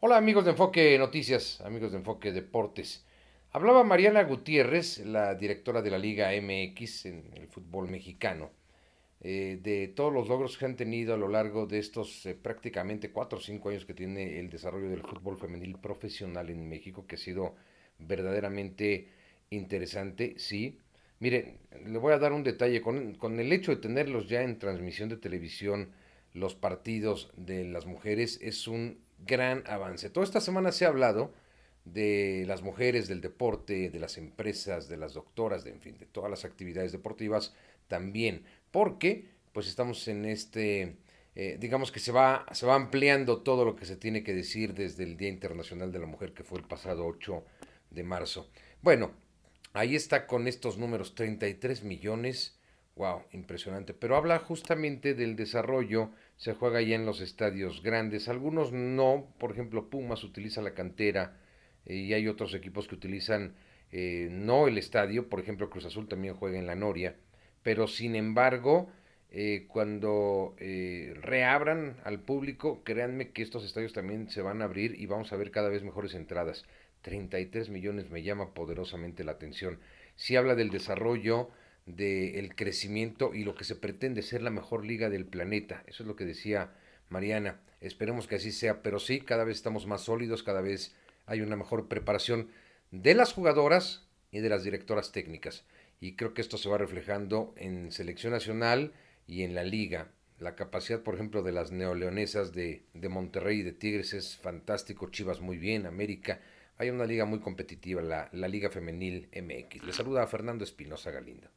Hola amigos de Enfoque Noticias, amigos de Enfoque Deportes. Hablaba Mariana Gutiérrez, la directora de la Liga MX en el fútbol mexicano, eh, de todos los logros que han tenido a lo largo de estos eh, prácticamente cuatro o cinco años que tiene el desarrollo del fútbol femenil profesional en México, que ha sido verdaderamente interesante, sí. Mire, le voy a dar un detalle, con, con el hecho de tenerlos ya en transmisión de televisión, los partidos de las mujeres es un gran avance. Toda esta semana se ha hablado de las mujeres, del deporte, de las empresas, de las doctoras, de en fin, de todas las actividades deportivas también, porque pues estamos en este, eh, digamos que se va, se va ampliando todo lo que se tiene que decir desde el Día Internacional de la Mujer que fue el pasado 8 de marzo. Bueno, ahí está con estos números, 33 millones Wow, impresionante. Pero habla justamente del desarrollo, se juega ya en los estadios grandes, algunos no, por ejemplo Pumas utiliza la cantera eh, y hay otros equipos que utilizan eh, no el estadio, por ejemplo Cruz Azul también juega en la Noria, pero sin embargo eh, cuando reabran al público, créanme que estos estadios también se van a abrir y vamos a ver cada vez mejores entradas. 33 millones me llama poderosamente la atención. Si habla del desarrollo, del crecimiento y lo que se pretende ser la mejor liga del planeta. Eso es lo que decía Mariana. Esperemos que así sea, pero sí, cada vez estamos más sólidos, cada vez hay una mejor preparación de las jugadoras y de las directoras técnicas. Y creo que esto se va reflejando en selección nacional y en la liga. La capacidad, por ejemplo, de las neoleonesas de, Monterrey y de Tigres es fantástico. Chivas muy bien, América. Hay una liga muy competitiva, la, la Liga Femenil MX. Le saluda a Fernando Espinosa Galindo.